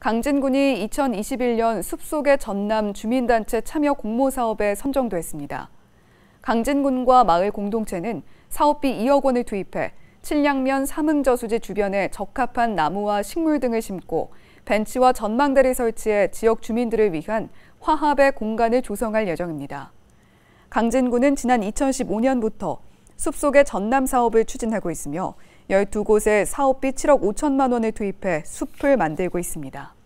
강진군이 2021년 숲속의 전남 주민단체 참여 공모 사업에 선정됐습니다. 강진군과 마을 공동체는 사업비 2억 원을 투입해 칠량면 삼흥저수지 주변에 적합한 나무와 식물 등을 심고 벤치와 전망대를 설치해 지역 주민들을 위한 화합의 공간을 조성할 예정입니다. 강진군은 지난 2015년부터 숲속의 전남 사업을 추진하고 있으며 12곳에 사업비 7억 5천만 원을 투입해 숲을 만들고 있습니다.